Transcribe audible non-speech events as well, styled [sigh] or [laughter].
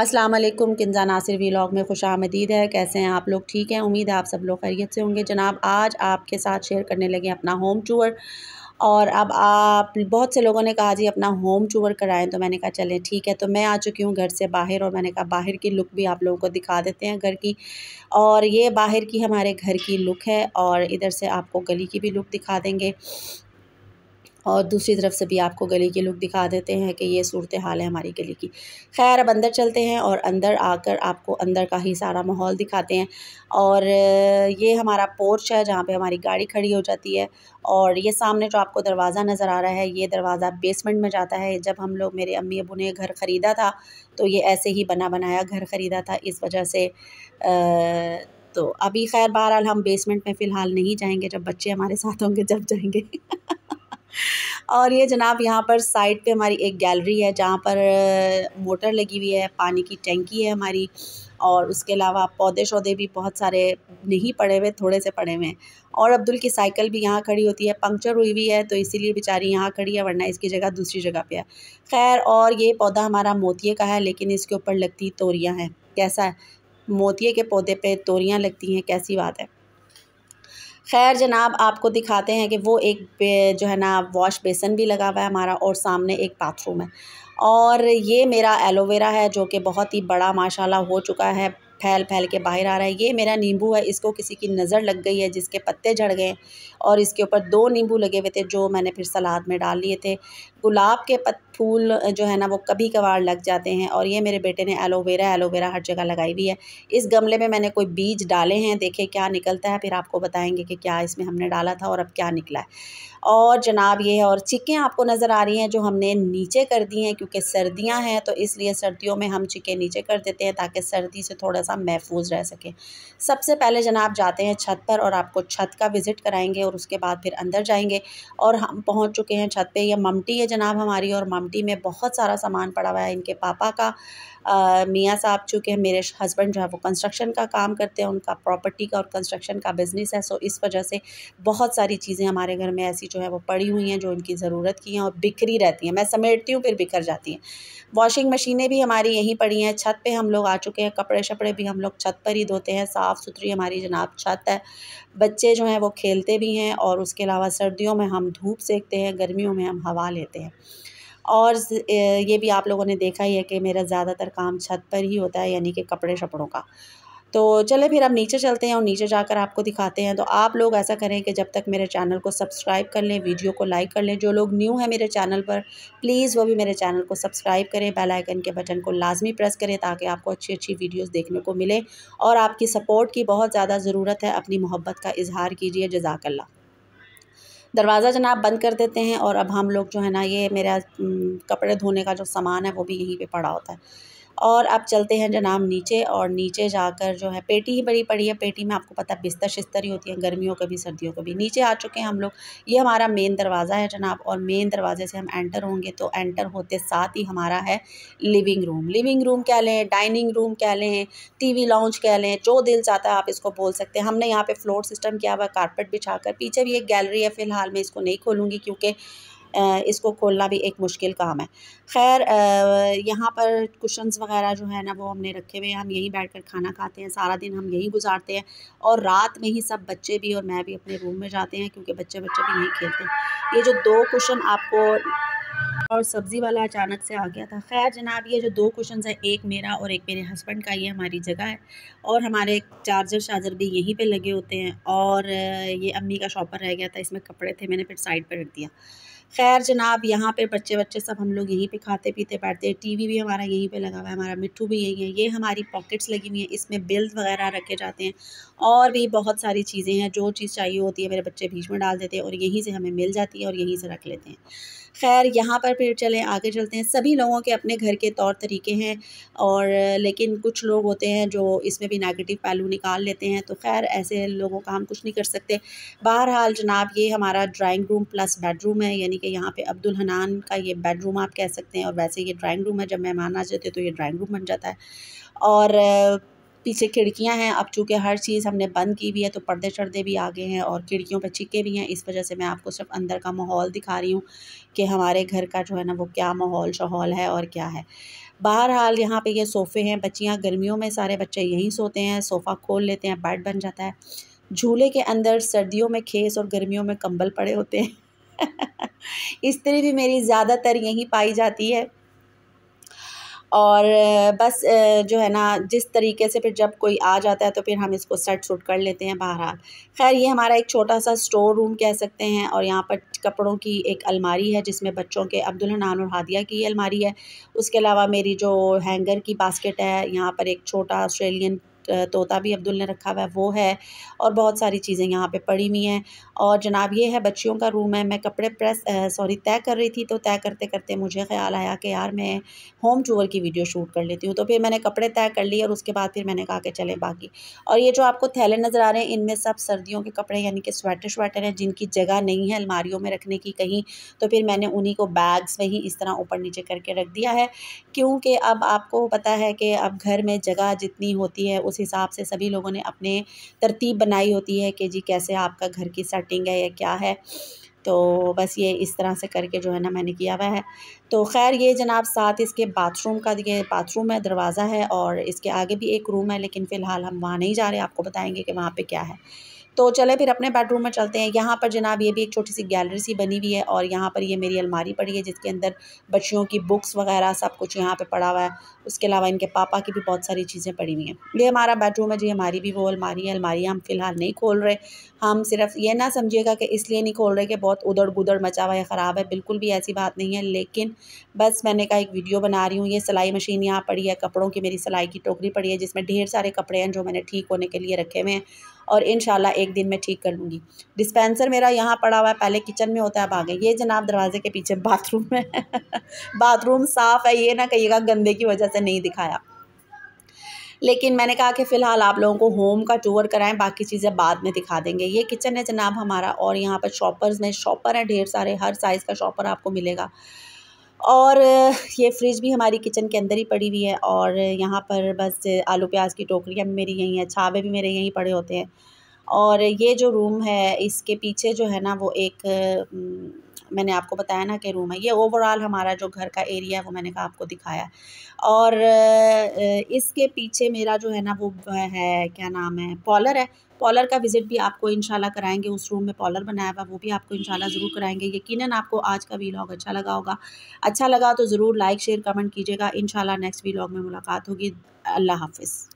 Aslam किन्जा Nasir vlog में खुश आमदीद है कैसे हैं आप लोग ठीक हैं उम्मीद है आप सब लोग खैरियत से होंगे जनाब आज आपके साथ शेयर करने लगे अपना होम टूर और अब आप बहुत से लोगों ने कहा जी अपना होम टूर कराएं तो मैंने कहा चलें ठीक है तो मैं आ चुकी हूँ घर से बाहर और मैंने कहा बाहर की लुक भी आप लोगों को दिखा देते हैं घर की और ये बाहर की हमारे घर की लुक है और इधर से आपको गली की भी लुक दिखा देंगे और दूसरी तरफ से भी आपको गली के लुक दिखा देते हैं कि ये सूरत हाल है हमारी गली की खैर अब अंदर चलते हैं और अंदर आकर आपको अंदर का ही सारा माहौल दिखाते हैं और ये हमारा पोर्च है जहाँ पे हमारी गाड़ी खड़ी हो जाती है और ये सामने जो आपको दरवाज़ा नज़र आ रहा है ये दरवाज़ा बेसमेंट में जाता है जब हम लोग मेरे अम्मी अबू ने घर ख़रीदा था तो ये ऐसे ही बना बनाया घर ख़रीदा था इस वजह से आ, तो अभी खैर बहरहाल हम बेसमेंट में फ़िलहाल नहीं जाएंगे जब बच्चे हमारे साथ होंगे जब जाएंगे [laughs] और ये जनाब यहाँ पर साइड पे हमारी एक गैलरी है जहाँ पर मोटर लगी हुई है पानी की टंकी है हमारी और उसके अलावा पौधे शौधे भी बहुत सारे नहीं पड़े हुए थोड़े से पड़े हुए हैं और अब्दुल की साइकिल भी यहाँ खड़ी होती है पंक्चर हुई हुई है तो इसीलिए बेचारी यहाँ खड़ी है वरना इसकी जगह दूसरी जगह पे है खैर और ये पौधा हमारा मोतिये का है लेकिन इसके ऊपर लगती तोरियाँ हैं कैसा है मोतिये के पौधे पे तोरियाँ लगती हैं कैसी बात है खैर जनाब आपको दिखाते हैं कि वो एक जो है ना वॉश बेसन भी लगा हुआ है हमारा और सामने एक बाथरूम है और ये मेरा एलोवेरा है जो कि बहुत ही बड़ा माशाल्लाह हो चुका है फैल फैल के बाहर आ रहा है ये मेरा नींबू है इसको किसी की नज़र लग गई है जिसके पत्ते झड़ गए और इसके ऊपर दो नींबू लगे हुए थे जो मैंने फिर सलाद में डाल लिए थे गुलाब के पत फूल जो है ना वो कभी कभार लग जाते हैं और ये मेरे बेटे ने एलोवेरा एलोवेरा हर जगह लगाई हुई है इस गमले में मैंने कोई बीज डाले हैं देखे क्या निकलता है फिर आपको बताएंगे कि क्या इसमें हमने डाला था और अब क्या निकला है और जनाब ये है और चिकें आपको नज़र आ रही हैं जो हमने नीचे कर दी हैं क्योंकि सर्दियाँ हैं तो इसलिए सर्दियों में हम चिकें नीचे कर देते हैं ताकि सर्दी से थोड़ा सा सा महफूज रह सके सबसे पहले जनाब जाते हैं छत पर और आपको छत का विज़िट कराएंगे और उसके बाद फिर अंदर जाएंगे और हम पहुंच चुके हैं छत पे ये ममटी है जनाब हमारी और ममटी में बहुत सारा सामान पड़ा हुआ है इनके पापा का मियाँ साहब चूँकि मेरे हस्बैंड जो है वो कंस्ट्रक्शन का काम करते हैं उनका प्रॉपर्टी का और कंस्ट्रक्शन का बिज़नेस है सो इस वजह से बहुत सारी चीज़ें हमारे घर में ऐसी जो है वो पड़ी हुई हैं जो इनकी ज़रूरत की हैं और बिखरी रहती हैं मैं समेटती हूँ फिर बिखर जाती हैं वॉशिंग मशीनें भी हमारी यहीं पड़ी हैं छत पर हम लोग आ चुके हैं कपड़े शपड़े भी भी हम लोग छत पर ही धोते हैं साफ़ सुथरी हमारी जनाब छत है बच्चे जो हैं वो खेलते भी हैं और उसके अलावा सर्दियों में हम धूप सेकते हैं गर्मियों में हम हवा लेते हैं और ये भी आप लोगों ने देखा ही है कि मेरा ज़्यादातर काम छत पर ही होता है यानी कि कपड़े शपड़ों का तो चले फिर अब नीचे चलते हैं और नीचे जाकर आपको दिखाते हैं तो आप लोग ऐसा करें कि जब तक मेरे चैनल को सब्सक्राइब कर लें वीडियो को लाइक कर लें जो लोग न्यू हैं मेरे चैनल पर प्लीज़ वो भी मेरे चैनल को सब्सक्राइब करें बेल आइकन के बटन को लाजमी प्रेस करें ताकि आपको अच्छी अच्छी वीडियोस देखने को मिले और आपकी सपोर्ट की बहुत ज़्यादा ज़रूरत है अपनी मोहब्बत का इजहार कीजिए जजाकल्ला दरवाज़ा जनाब बंद कर देते हैं और अब हम लोग जो है ना ये मेरा कपड़े धोने का जो सामान है वो भी यहीं पर पड़ा होता है और अब चलते हैं जनाब नीचे और नीचे जाकर जो है पेटी ही बड़ी पड़ी है पेटी में आपको पता है बिस्तर शिस्तर ही होती है गर्मियों कभी सर्दियों कभी नीचे आ चुके हैं हम लोग ये हमारा मेन दरवाज़ा है जनाब और मेन दरवाजे से हम एंटर होंगे तो एंटर होते साथ ही हमारा है लिविंग रूम लिविंग रूम कह लें डाइनिंग रूम कह लें वी लॉन्च कह लें जो दिल चाहता है आप इसको बोल सकते हैं हमने यहाँ पर फ्लोर सिस्टम किया हुआ कारपेट बिछा कर पीछे भी एक गैलरी है फ़िलहाल मैं इसको नहीं खोलूँगी क्योंकि इसको खोलना भी एक मुश्किल काम है खैर यहाँ पर कुशंस वगैरह जो है ना वो हमने रखे हुए हैं हम यहीं बैठ कर खाना खाते हैं सारा दिन हम यहीं गुजारते हैं और रात में ही सब बच्चे भी और मैं भी अपने रूम में जाते हैं क्योंकि बच्चे बच्चे भी यहीं खेलते हैं ये जो दो कुशन आपको और सब्ज़ी वाला अचानक से आ गया था खैर जनाब ये जो दो क्वेश्चन है एक मेरा और एक मेरे हस्बैंड का ये हमारी जगह है और हमारे चार्जर शार्जर भी यहीं पे लगे होते हैं और ये अम्मी का शॉपर रह गया था इसमें कपड़े थे मैंने फिर साइड पर रख दिया खैर जनाब यहाँ पर बच्चे बच्चे सब हम लोग यहीं पर खाते पीते बैठते हैं टी वी भी हमारा यहीं पर लगा हुआ है हमारा मिट्टू भी यहीं है ये हमारी पॉकेट्स लगी हुई हैं इसमें बिल्स वगैरह रखे जाते हैं और भी बहुत सारी चीज़ें हैं जो चीज़ चाहिए होती है मेरे बच्चे बीच में डाल देते हैं और यहीं से हमें मिल जाती है और यहीं से रख लेते हैं खैर यहाँ पर फिर चले आगे चलते हैं सभी लोगों के अपने घर के तौर तरीके हैं और लेकिन कुछ लोग होते हैं जो इसमें भी नेगेटिव पहलू निकाल लेते हैं तो खैर ऐसे लोगों का हम कुछ नहीं कर सकते बहरहाल जनाब ये हमारा ड्राइंग रूम प्लस बेडरूम है यानी यानी कि यहाँ पे अब्दुल हनान का ये बेडरूम आप कह सकते हैं और वैसे ये ड्राइंग रूम है जब मेहमान आ जाते हैं तो ये ड्राइंग रूम बन जाता है और पीछे खिड़कियाँ हैं अब चूँकि हर चीज़ हमने बंद की हुई है तो पर्दे चर्दे भी आ गए हैं और खिड़कियों पर छिक्के भी हैं इस वजह से मैं आपको सिर्फ अंदर का माहौल दिखा रही हूँ कि हमारे घर का जो है ना वो क्या माहौल शहौल है और क्या है बहरहाल यहाँ पे ये सोफ़े हैं बच्चियाँ गर्मियों में सारे बच्चे यहीं सोते हैं सोफ़ा खोल लेते हैं बेड बन जाता है झूले के अंदर सर्दियों में खेस और गर्मियों में कंबल पड़े होते हैं [laughs] स्त्री भी मेरी ज़्यादातर यहीं पाई जाती है और बस जो है ना जिस तरीके से फिर जब कोई आ जाता है तो फिर हम इसको सेट सूट कर लेते हैं बहरहाल खैर ये हमारा एक छोटा सा स्टोर रूम कह सकते हैं और यहाँ पर कपड़ों की एक अलमारी है जिसमें बच्चों के अब्दुल हनान और हादिया की अलमारी है उसके अलावा मेरी जो हैंगर की बास्केट है यहाँ पर एक छोटा ऑस्ट्रेलियन तोता भी अब्दुल ने रखा हुआ है वो है और बहुत सारी चीज़ें यहाँ पे पड़ी हुई हैं और जनाब ये है बच्चियों का रूम है मैं कपड़े प्रेस सॉरी तय कर रही थी तो तय करते करते मुझे ख्याल आया कि यार मैं होम टूर की वीडियो शूट कर लेती हूँ तो फिर मैंने कपड़े तय कर लिए और उसके बाद फिर मैंने कहा कि चले बाकी और ये जो आपको थैले नज़र आ रहे हैं इनमें सब सर्दियों के कपड़े यानी कि स्वेटर श्वेटर हैं जिनकी जगह नहीं है अलमारियों में रखने की कहीं तो फिर मैंने उन्हीं को बैग्स वहीं इस तरह ऊपर नीचे करके रख दिया है क्योंकि अब आपको पता है कि अब घर में जगह जितनी होती है उस उस हिसाब से सभी लोगों ने अपने तरतीब बनाई होती है कि जी कैसे आपका घर की सेटिंग है या क्या है तो बस ये इस तरह से करके जो है ना मैंने किया हुआ है तो खैर ये जनाब साथ इसके बाथरूम का ये बाथरूम है दरवाज़ा है और इसके आगे भी एक रूम है लेकिन फ़िलहाल हम वहाँ नहीं जा रहे आपको बताएंगे कि वहाँ पे क्या है तो चले फिर अपने बेडरूम में चलते हैं यहाँ पर जनाब ये भी एक छोटी सी गैलरी सी बनी हुई है और यहाँ पर ये मेरी अलमारी पड़ी है जिसके अंदर बच्चियों की बुक्स वगैरह सब कुछ यहाँ पे पड़ा हुआ है उसके अलावा इनके पापा की भी बहुत सारी चीज़ें पड़ी हुई हैं ये हमारा बेडरूम है जी हमारी भी वो अलमारी है अलमारी हम फ़िलहाल नहीं खोल रहे हम सिर्फ ये ना समझिएगा कि इसलिए नहीं खोल रहे कि बहुत उधड़ गुदड़ मचा हुआ है ख़राब है बिल्कुल भी ऐसी बात नहीं है लेकिन बस मैंने कहा एक वीडियो बना रही हूँ ये सिलाई मशीन यहाँ पड़ी है कपड़ों की मेरी सिलाई की टोकरी पड़ी है जिसमें ढेर सारे कपड़े हैं जो मैंने ठीक होने के लिए रखे हुए हैं और इन एक दिन मैं ठीक कर लूँगी डिस्पेंसर मेरा यहाँ पड़ा हुआ है पहले किचन में होता है अब आगे ये जनाब दरवाजे के पीछे बाथरूम है बाथरूम [laughs] साफ़ है ये ना कहिएगा गंदे की वजह से नहीं दिखाया लेकिन मैंने कहा कि फ़िलहाल आप लोगों को होम का टूर कराएं बाकी चीज़ें बाद में दिखा देंगे ये किचन है जनाब हमारा और यहाँ पर शॉपर्स ने शॉपर हैं ढेर सारे हर साइज़ का शॉपर आपको मिलेगा और ये फ्रिज भी हमारी किचन के अंदर ही पड़ी हुई है और यहाँ पर बस आलू प्याज की टोकरियाँ भी मेरी यहीं है छावे भी मेरे यहीं पड़े होते हैं और ये जो रूम है इसके पीछे जो है ना वो एक मैंने आपको बताया ना कि रूम है ये ओवरऑल हमारा जो घर का एरिया है वो मैंने कहा आपको दिखाया और इसके पीछे मेरा जो है ना वो है क्या नाम है पॉलर है पॉलर का विज़िट भी आपको इंशाल्लाह कराएंगे उस रूम में पॉलर बनाया हुआ वो भी आपको इंशाल्लाह ज़रूर कराएंगे यकीन आपको आज का वीलॉग अच्छा लगा होगा अच्छा लगा तो ज़रूर लाइक शेयर कमेंट कीजिएगा इन नेक्स्ट वीलॉग में मुलाकात होगी अल्लाह हाफिज़